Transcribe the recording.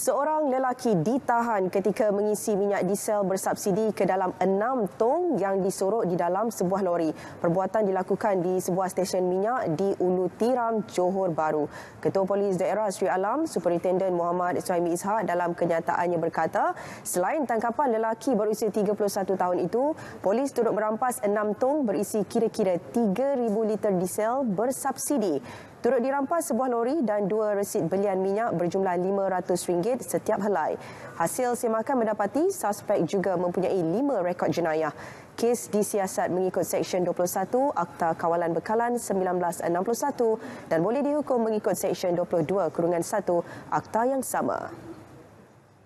Seorang lelaki ditahan ketika mengisi minyak diesel bersubsidi ke dalam enam tong yang disorok di dalam sebuah lori. Perbuatan dilakukan di sebuah stesen minyak di Ulu Tiram, Johor Baru. Ketua Polis Daerah Sri Alam, Superintenden Muhammad Suhaimi Ishak dalam kenyataannya berkata, selain tangkapan lelaki berusia 31 tahun itu, polis turut merampas enam tong berisi kira-kira 3,000 liter diesel bersubsidi turut dirampas sebuah lori dan dua resit belian minyak berjumlah RM500 setiap helai. Hasil semakan mendapati suspek juga mempunyai lima rekod jenayah. Kes disiasat mengikut Seksyen 21 Akta Kawalan Bekalan 1961 dan boleh dihukum mengikut Seksyen 22 Kurungan 1 Akta yang sama.